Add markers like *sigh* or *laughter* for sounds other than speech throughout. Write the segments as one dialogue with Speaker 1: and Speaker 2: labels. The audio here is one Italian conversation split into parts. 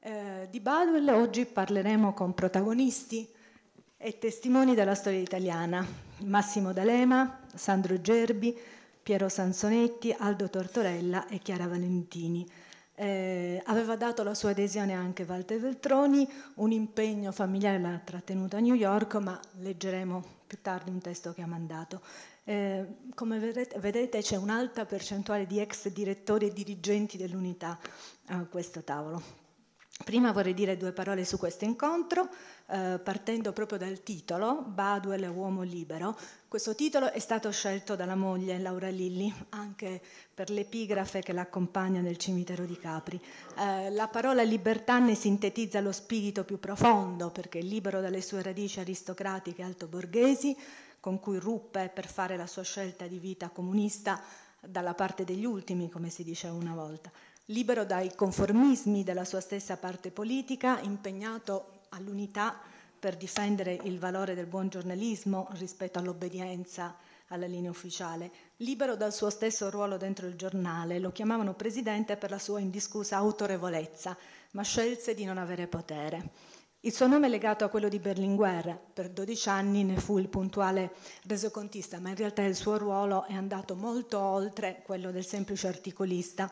Speaker 1: Eh, di Badwell oggi parleremo con protagonisti e testimoni della storia italiana. Massimo D'Alema, Sandro Gerbi, Piero Sansonetti, Aldo Tortorella e Chiara Valentini. Eh, aveva dato la sua adesione anche Walter Veltroni, un impegno familiare l'ha trattenuto a New York, ma leggeremo più tardi un testo che ha mandato. Eh, come vedete, vedete c'è un'alta percentuale di ex direttori e dirigenti dell'unità a questo tavolo. Prima vorrei dire due parole su questo incontro, eh, partendo proprio dal titolo, Baduel Uomo Libero. Questo titolo è stato scelto dalla moglie Laura Lilli, anche per l'epigrafe che l'accompagna nel cimitero di Capri. Eh, la parola libertà ne sintetizza lo spirito più profondo, perché libero dalle sue radici aristocratiche e altoborghesi, con cui ruppe per fare la sua scelta di vita comunista dalla parte degli ultimi, come si diceva una volta libero dai conformismi della sua stessa parte politica, impegnato all'unità per difendere il valore del buon giornalismo rispetto all'obbedienza alla linea ufficiale, libero dal suo stesso ruolo dentro il giornale, lo chiamavano presidente per la sua indiscusa autorevolezza, ma scelse di non avere potere. Il suo nome è legato a quello di Berlinguer, per 12 anni ne fu il puntuale resocontista, ma in realtà il suo ruolo è andato molto oltre quello del semplice articolista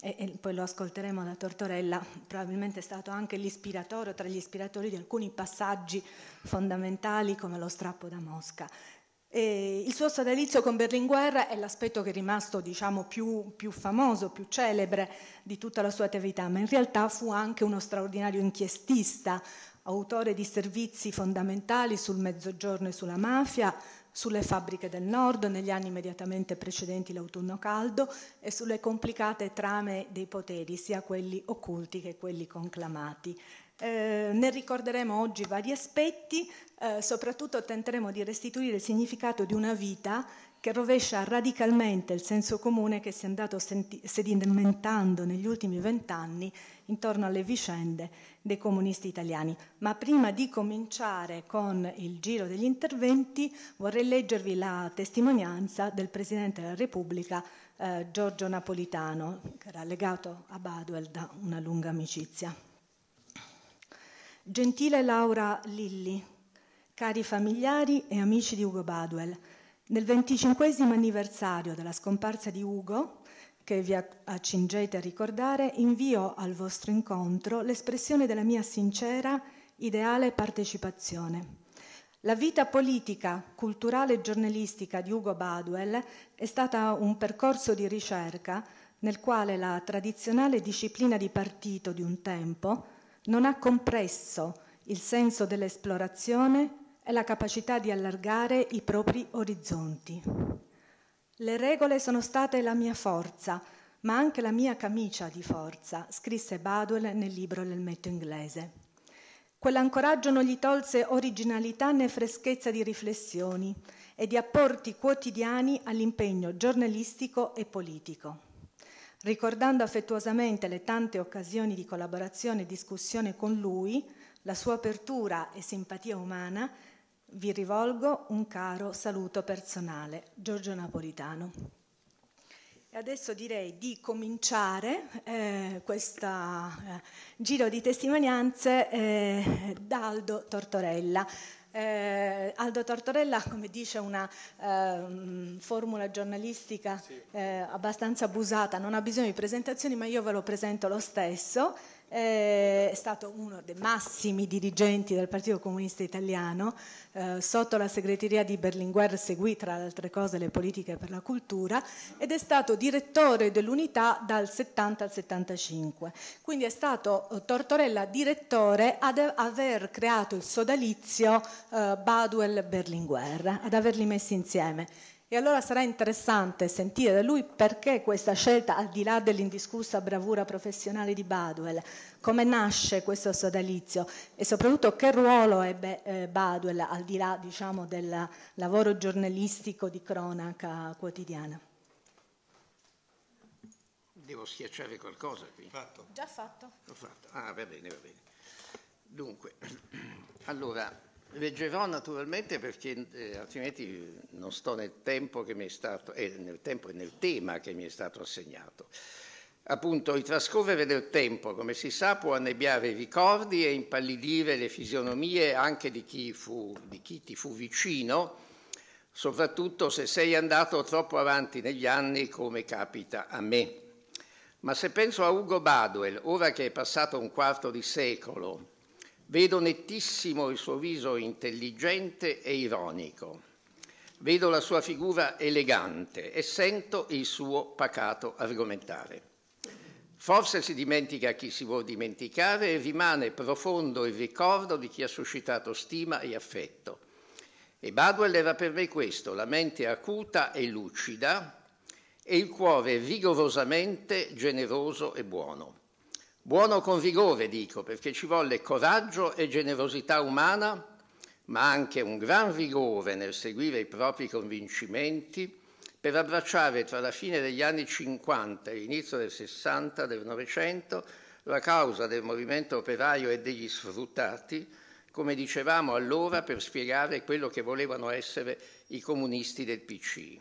Speaker 1: e, e poi lo ascolteremo da Tortorella, probabilmente è stato anche l'ispiratore tra gli ispiratori di alcuni passaggi fondamentali come lo strappo da Mosca. E il suo sodalizio con Berlinguer è l'aspetto che è rimasto diciamo, più, più, famoso, più celebre di tutta la sua attività, ma in realtà fu anche uno straordinario inchiestista, autore di servizi fondamentali sul mezzogiorno e sulla mafia, sulle fabbriche del nord negli anni immediatamente precedenti l'autunno caldo e sulle complicate trame dei poteri, sia quelli occulti che quelli conclamati. Eh, ne ricorderemo oggi vari aspetti, eh, soprattutto tenteremo di restituire il significato di una vita che rovescia radicalmente il senso comune che si è andato sedimentando negli ultimi vent'anni intorno alle vicende dei comunisti italiani. Ma prima di cominciare con il giro degli interventi vorrei leggervi la testimonianza del Presidente della Repubblica eh, Giorgio Napolitano, che era legato a Baduel da una lunga amicizia. Gentile Laura Lilli, cari familiari e amici di Ugo Baduel, nel venticinquesimo anniversario della scomparsa di Ugo, che vi accingete a ricordare, invio al vostro incontro l'espressione della mia sincera, ideale partecipazione. La vita politica, culturale e giornalistica di Ugo Baduel è stata un percorso di ricerca nel quale la tradizionale disciplina di partito di un tempo non ha compresso il senso dell'esplorazione, è la capacità di allargare i propri orizzonti. Le regole sono state la mia forza, ma anche la mia camicia di forza, scrisse Baduel nel libro L'elmetto inglese. Quell'ancoraggio non gli tolse originalità né freschezza di riflessioni e di apporti quotidiani all'impegno giornalistico e politico. Ricordando affettuosamente le tante occasioni di collaborazione e discussione con lui, la sua apertura e simpatia umana, vi rivolgo un caro saluto personale, Giorgio Napolitano. E adesso direi di cominciare eh, questo eh, giro di testimonianze eh, da Aldo Tortorella. Eh, Aldo Tortorella, come dice una eh, formula giornalistica sì. eh, abbastanza abusata, non ha bisogno di presentazioni, ma io ve lo presento lo stesso. Eh, è stato uno dei massimi dirigenti del Partito Comunista Italiano, eh, sotto la segreteria di Berlinguer seguì tra le altre cose le politiche per la cultura ed è stato direttore dell'unità dal 70 al 75. Quindi è stato eh, Tortorella direttore ad aver creato il sodalizio eh, Baduel-Berlinguer, ad averli messi insieme. E allora sarà interessante sentire da lui perché questa scelta, al di là dell'indiscussa bravura professionale di Baduel, come nasce questo sodalizio e soprattutto che ruolo ebbe eh, Baduel al di là diciamo, del lavoro giornalistico di cronaca quotidiana.
Speaker 2: Devo schiacciare qualcosa qui. Fatto. Già fatto. L'ho fatto. Ah, va bene, va bene. Dunque, *clears throat* allora Leggerò naturalmente perché eh, altrimenti non sto nel tempo, stato, eh, nel tempo e nel tema che mi è stato assegnato. Appunto, il trascorrere del tempo, come si sa, può annebbiare i ricordi e impallidire le fisionomie anche di chi, fu, di chi ti fu vicino, soprattutto se sei andato troppo avanti negli anni come capita a me. Ma se penso a Ugo Baduel, ora che è passato un quarto di secolo, Vedo nettissimo il suo viso intelligente e ironico. Vedo la sua figura elegante e sento il suo pacato argomentare. Forse si dimentica chi si vuole dimenticare e rimane profondo il ricordo di chi ha suscitato stima e affetto. E Badwell era per me questo, la mente acuta e lucida e il cuore vigorosamente generoso e buono. Buono con vigore, dico, perché ci volle coraggio e generosità umana, ma anche un gran vigore nel seguire i propri convincimenti per abbracciare tra la fine degli anni 50 e l'inizio del 60 del Novecento la causa del movimento operaio e degli sfruttati, come dicevamo allora per spiegare quello che volevano essere i comunisti del PC.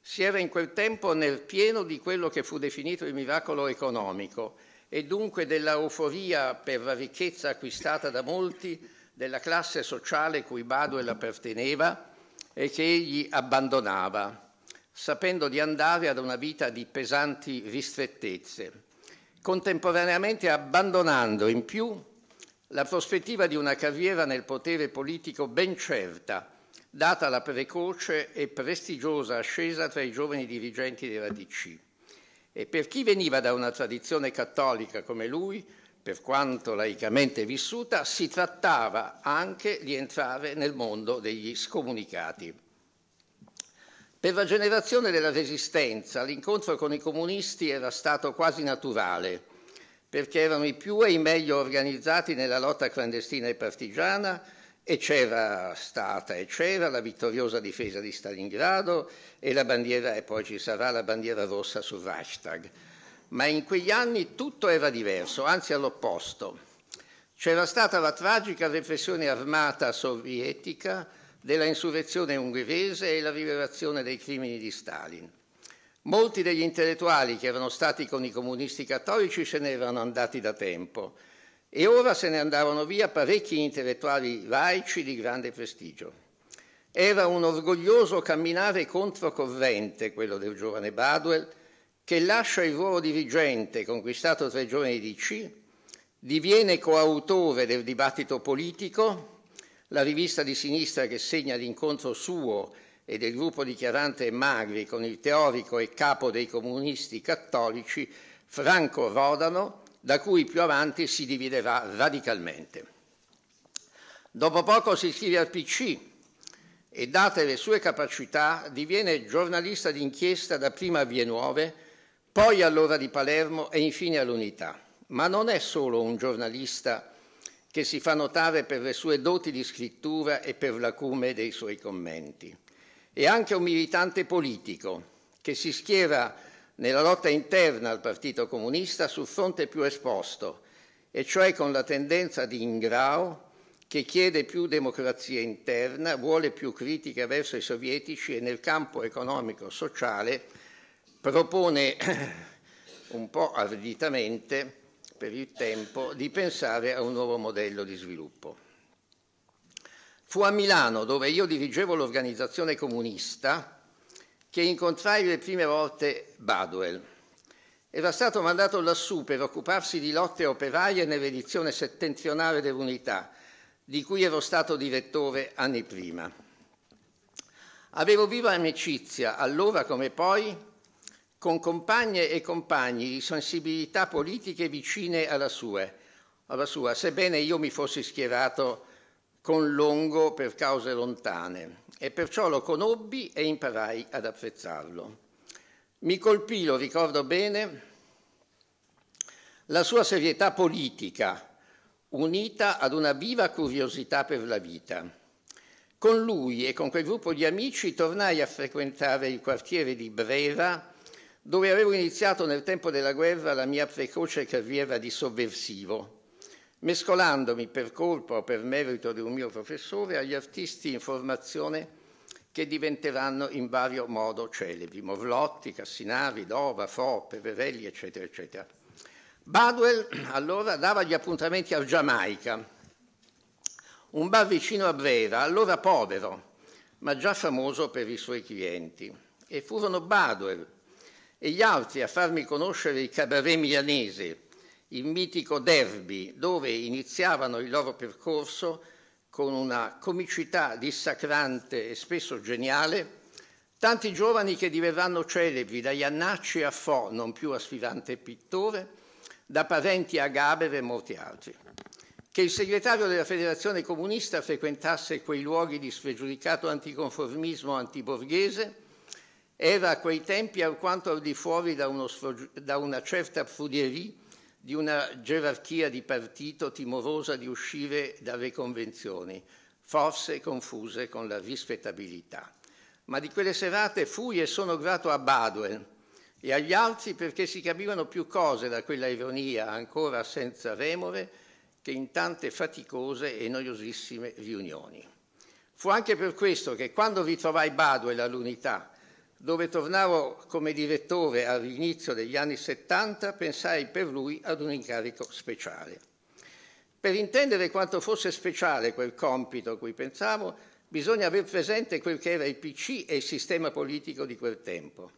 Speaker 2: Si era in quel tempo nel pieno di quello che fu definito il miracolo economico, e dunque dell'euforia per la ricchezza acquistata da molti della classe sociale cui Baduel apparteneva e che egli abbandonava, sapendo di andare ad una vita di pesanti ristrettezze, contemporaneamente abbandonando in più la prospettiva di una carriera nel potere politico ben certa, data la precoce e prestigiosa ascesa tra i giovani dirigenti della DC. E per chi veniva da una tradizione cattolica come lui, per quanto laicamente vissuta, si trattava anche di entrare nel mondo degli scomunicati. Per la generazione della Resistenza l'incontro con i comunisti era stato quasi naturale, perché erano i più e i meglio organizzati nella lotta clandestina e partigiana e c'era stata e c'era la vittoriosa difesa di Stalingrado e la bandiera, e poi ci sarà la bandiera rossa sul Reichstag. Ma in quegli anni tutto era diverso, anzi all'opposto. C'era stata la tragica repressione armata sovietica della insurrezione ungherese e la rivelazione dei crimini di Stalin. Molti degli intellettuali che erano stati con i comunisti cattolici se ne erano andati da tempo e ora se ne andavano via parecchi intellettuali laici di grande prestigio. Era un orgoglioso camminare controcorrente quello del giovane Badwell, che lascia il ruolo dirigente conquistato tra i giovani di C, diviene coautore del dibattito politico, la rivista di sinistra che segna l'incontro suo e del gruppo dichiarante Magri con il teorico e capo dei comunisti cattolici Franco Rodano, da cui più avanti si dividerà radicalmente. Dopo poco si iscrive al PC e, date le sue capacità, diviene giornalista d'inchiesta dapprima a Vie Nuove, poi all'ora di Palermo e infine all'Unità. Ma non è solo un giornalista che si fa notare per le sue doti di scrittura e per l'acume dei suoi commenti. È anche un militante politico che si schiera nella lotta interna al Partito Comunista sul fronte più esposto, e cioè con la tendenza di Ingrao che chiede più democrazia interna, vuole più critica verso i sovietici e nel campo economico-sociale propone *clears throat* un po' arditamente per il tempo di pensare a un nuovo modello di sviluppo. Fu a Milano, dove io dirigevo l'organizzazione comunista, che incontrai le prime volte Baduel. Era stato mandato lassù per occuparsi di lotte operaie nell'edizione settentrionale dell'unità, di cui ero stato direttore anni prima. Avevo viva amicizia, allora come poi, con compagne e compagni di sensibilità politiche vicine alla sua, alla sua sebbene io mi fossi schierato con Longo per cause lontane e perciò lo conobbi e imparai ad apprezzarlo. Mi colpì, lo ricordo bene, la sua serietà politica, unita ad una viva curiosità per la vita. Con lui e con quel gruppo di amici tornai a frequentare il quartiere di Brera, dove avevo iniziato nel tempo della guerra la mia precoce carriera di sovversivo mescolandomi per colpa o per merito di un mio professore agli artisti in formazione che diventeranno in vario modo celebri, Morlotti, Cassinari, Dova, Foppe, Verelli, eccetera, eccetera. Badwell allora dava gli appuntamenti a Giamaica, un bar vicino a Brera, allora povero, ma già famoso per i suoi clienti. E furono Badwell e gli altri a farmi conoscere il cabaret milanese, il mitico derby, dove iniziavano il loro percorso con una comicità dissacrante e spesso geniale, tanti giovani che diverranno celebri da Iannacci a Fo, non più aspirante pittore, da parenti a Gaber e molti altri. Che il segretario della Federazione Comunista frequentasse quei luoghi di spregiudicato anticonformismo antiborghese era a quei tempi alquanto al di fuori da, uno, da una certa prudierie di una gerarchia di partito timorosa di uscire dalle convenzioni, forse confuse con la rispettabilità. Ma di quelle serate fui e sono grato a Badwell e agli altri perché si capivano più cose da quella ironia ancora senza remore che in tante faticose e noiosissime riunioni. Fu anche per questo che quando ritrovai Badwell all'unità dove tornavo come direttore all'inizio degli anni 70, pensai per lui ad un incarico speciale. Per intendere quanto fosse speciale quel compito a cui pensavo, bisogna aver presente quel che era il PC e il sistema politico di quel tempo.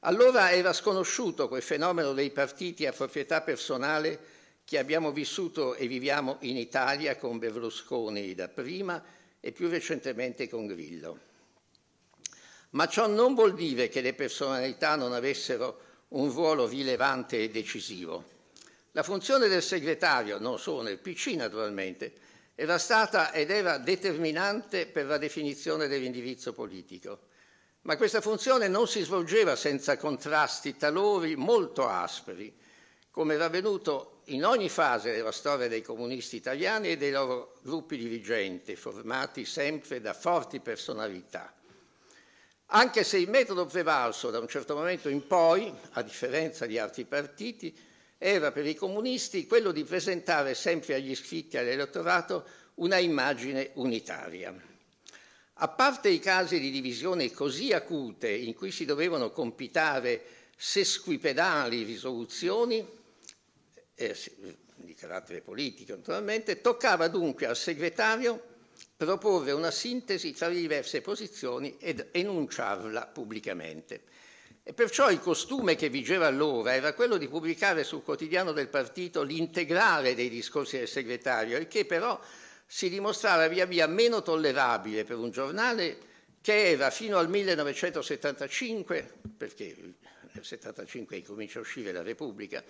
Speaker 2: Allora era sconosciuto quel fenomeno dei partiti a proprietà personale che abbiamo vissuto e viviamo in Italia con Berlusconi dapprima e più recentemente con Grillo ma ciò non vuol dire che le personalità non avessero un ruolo rilevante e decisivo. La funzione del segretario, non solo nel PC naturalmente, era stata ed era determinante per la definizione dell'indirizzo politico. Ma questa funzione non si svolgeva senza contrasti talori molto aspri, come era avvenuto in ogni fase della storia dei comunisti italiani e dei loro gruppi dirigenti, formati sempre da forti personalità. Anche se il metodo prevalso da un certo momento in poi, a differenza di altri partiti, era per i comunisti quello di presentare sempre agli iscritti all'elettorato una immagine unitaria. A parte i casi di divisione così acute in cui si dovevano compitare sesquipedali risoluzioni, eh, di carattere politico naturalmente, toccava dunque al segretario proporre una sintesi tra le diverse posizioni ed enunciarla pubblicamente. E perciò il costume che vigeva allora era quello di pubblicare sul quotidiano del partito l'integrale dei discorsi del segretario, il che però si dimostrava via via meno tollerabile per un giornale che era fino al 1975, perché nel 1975 incomincia a uscire la Repubblica,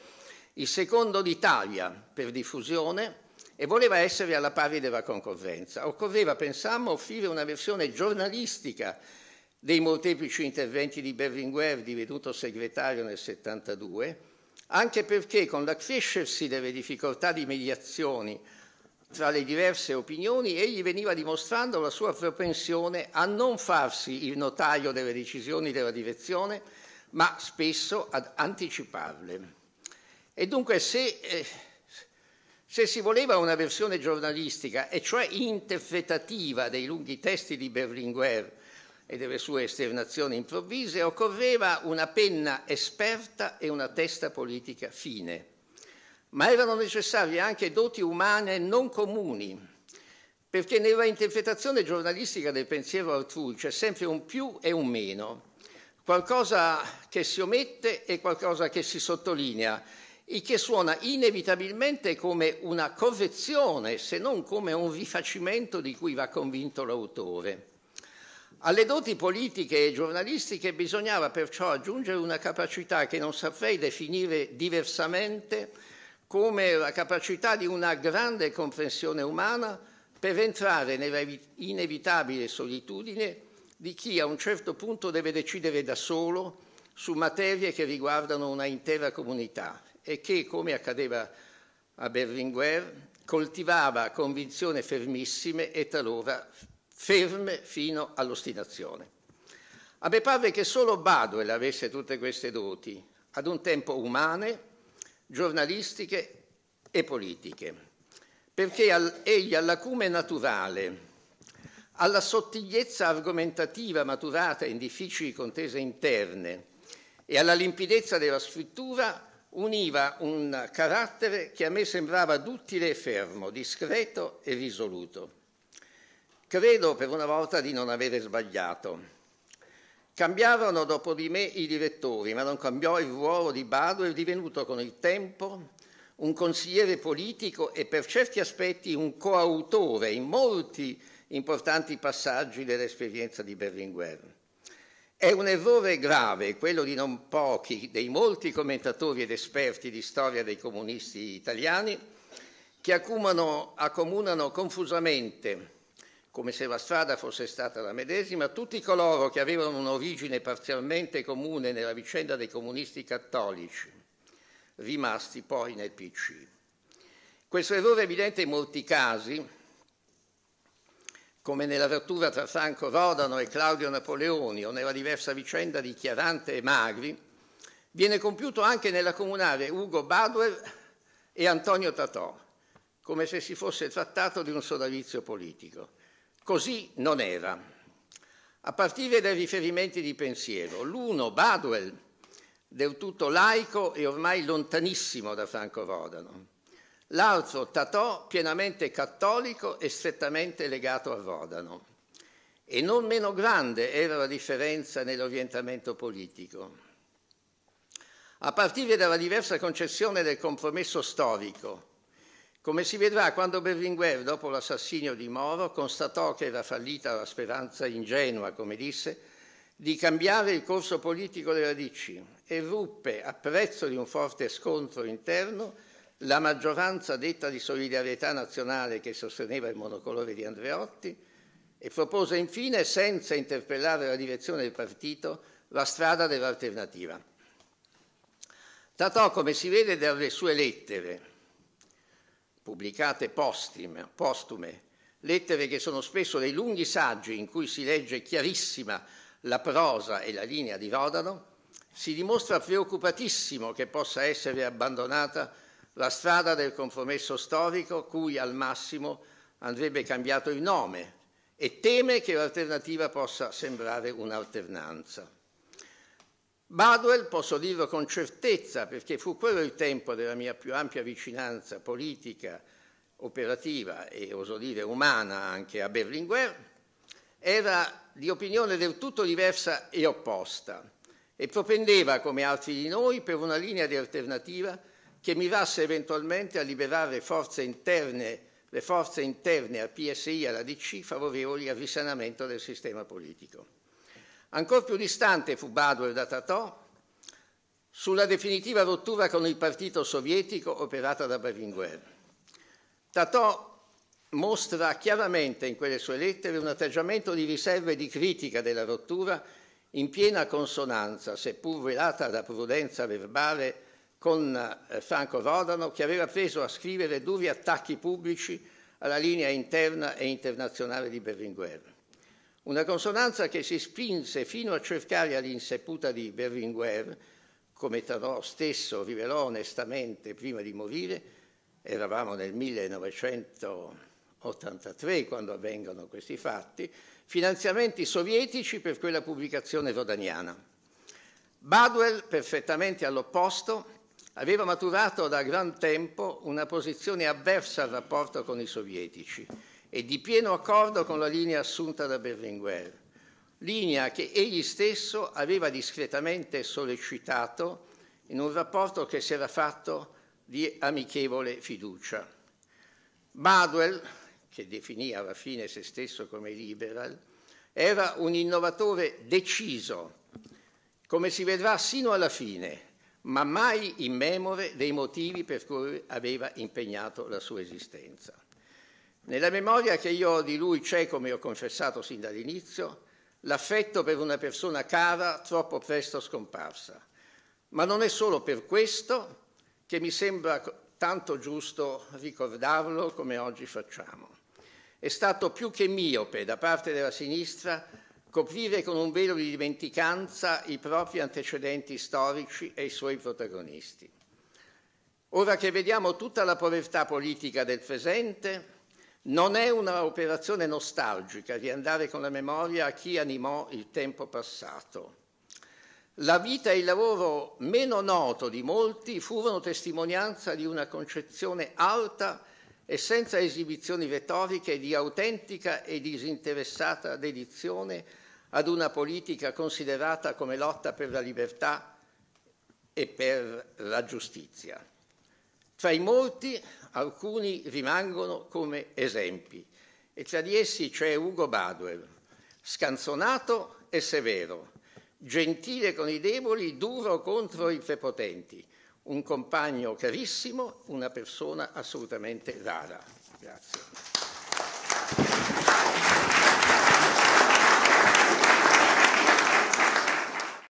Speaker 2: il secondo d'Italia per diffusione e voleva essere alla pari della concorrenza. Occorreva, pensammo, offrire una versione giornalistica dei molteplici interventi di Berlinguer, divenuto segretario nel 72, anche perché con l'accrescersi delle difficoltà di mediazioni tra le diverse opinioni, egli veniva dimostrando la sua propensione a non farsi il notaio delle decisioni della direzione, ma spesso ad anticiparle. E dunque se... Eh, se si voleva una versione giornalistica, e cioè interpretativa dei lunghi testi di Berlinguer e delle sue esternazioni improvvise, occorreva una penna esperta e una testa politica fine. Ma erano necessarie anche doti umane non comuni, perché nella interpretazione giornalistica del pensiero altrui c'è sempre un più e un meno, qualcosa che si omette e qualcosa che si sottolinea il che suona inevitabilmente come una correzione, se non come un rifacimento di cui va convinto l'autore. Alle doti politiche e giornalistiche bisognava perciò aggiungere una capacità che non saprei definire diversamente come la capacità di una grande comprensione umana per entrare nella inevitabile solitudine di chi a un certo punto deve decidere da solo su materie che riguardano una intera comunità, e che, come accadeva a Berlinguer, coltivava convinzioni fermissime e talora ferme fino all'ostinazione. A me parve che solo Baduel avesse tutte queste doti, ad un tempo umane, giornalistiche e politiche, perché al, egli all'acume naturale, alla sottigliezza argomentativa maturata in difficili contese interne e alla limpidezza della scrittura univa un carattere che a me sembrava duttile e fermo, discreto e risoluto. Credo per una volta di non avere sbagliato. Cambiarono dopo di me i direttori, ma non cambiò il ruolo di Bado, è divenuto con il tempo un consigliere politico e per certi aspetti un coautore in molti importanti passaggi dell'esperienza di Berlinguer. È un errore grave quello di non pochi, dei molti commentatori ed esperti di storia dei comunisti italiani, che accumano, accomunano confusamente, come se la strada fosse stata la medesima, tutti coloro che avevano un'origine parzialmente comune nella vicenda dei comunisti cattolici, rimasti poi nel PC. Questo errore è evidente in molti casi, come nella tortura tra Franco Rodano e Claudio Napoleoni o nella diversa vicenda di Chiarante e Magri, viene compiuto anche nella comunale Ugo Baduer e Antonio Tatò, come se si fosse trattato di un sodalizio politico. Così non era. A partire dai riferimenti di pensiero, l'uno, Baduel, del tutto laico e ormai lontanissimo da Franco Rodano l'altro Tatò pienamente cattolico e strettamente legato a Rodano. E non meno grande era la differenza nell'orientamento politico. A partire dalla diversa concessione del compromesso storico, come si vedrà quando Berlinguer, dopo l'assassinio di Moro, constatò che era fallita la speranza ingenua, come disse, di cambiare il corso politico delle radici e ruppe, a prezzo di un forte scontro interno, la maggioranza detta di solidarietà nazionale che sosteneva il monocolore di Andreotti e propose infine, senza interpellare la direzione del partito, la strada dell'alternativa. Tatò, come si vede dalle sue lettere, pubblicate postime, postume, lettere che sono spesso dei lunghi saggi in cui si legge chiarissima la prosa e la linea di Rodano, si dimostra preoccupatissimo che possa essere abbandonata la strada del compromesso storico cui al massimo andrebbe cambiato il nome e teme che l'alternativa possa sembrare un'alternanza. Badwell posso dirlo con certezza perché fu quello il tempo della mia più ampia vicinanza politica, operativa e oso dire umana anche a Berlinguer, era di opinione del tutto diversa e opposta e propendeva, come altri di noi, per una linea di alternativa che mirasse eventualmente a liberare forze interne, le forze interne al PSI e alla DC favorevoli al risanamento del sistema politico. Ancora più distante fu Baduel da Tatò sulla definitiva rottura con il partito sovietico operata da Berlinguer. Tatò mostra chiaramente in quelle sue lettere un atteggiamento di riserva e di critica della rottura in piena consonanza, seppur velata da prudenza verbale, con eh, Franco Rodano che aveva preso a scrivere duri attacchi pubblici alla linea interna e internazionale di Berlinguer. Una consonanza che si spinse fino a cercare all'insaputa di Berlinguer, come Tarò stesso rivelò onestamente prima di morire, eravamo nel 1983 quando avvengono questi fatti, finanziamenti sovietici per quella pubblicazione rodaniana. Badwell, perfettamente all'opposto, aveva maturato da gran tempo una posizione avversa al rapporto con i sovietici e di pieno accordo con la linea assunta da Berlinguer, linea che egli stesso aveva discretamente sollecitato in un rapporto che si era fatto di amichevole fiducia. Badwell, che definì alla fine se stesso come liberal, era un innovatore deciso, come si vedrà sino alla fine, ma mai in memore dei motivi per cui aveva impegnato la sua esistenza. Nella memoria che io ho di lui c'è, come ho confessato sin dall'inizio, l'affetto per una persona cara troppo presto scomparsa. Ma non è solo per questo che mi sembra tanto giusto ricordarlo come oggi facciamo. È stato più che miope da parte della sinistra coprire con un velo di dimenticanza i propri antecedenti storici e i suoi protagonisti. Ora che vediamo tutta la povertà politica del presente, non è un'operazione nostalgica di andare con la memoria a chi animò il tempo passato. La vita e il lavoro meno noto di molti furono testimonianza di una concezione alta e senza esibizioni retoriche di autentica e disinteressata dedizione ad una politica considerata come lotta per la libertà e per la giustizia. Tra i molti alcuni rimangono come esempi e tra di essi c'è Ugo Baduel, scanzonato e severo, gentile con i deboli, duro contro i prepotenti, un compagno carissimo, una persona assolutamente rara. Grazie.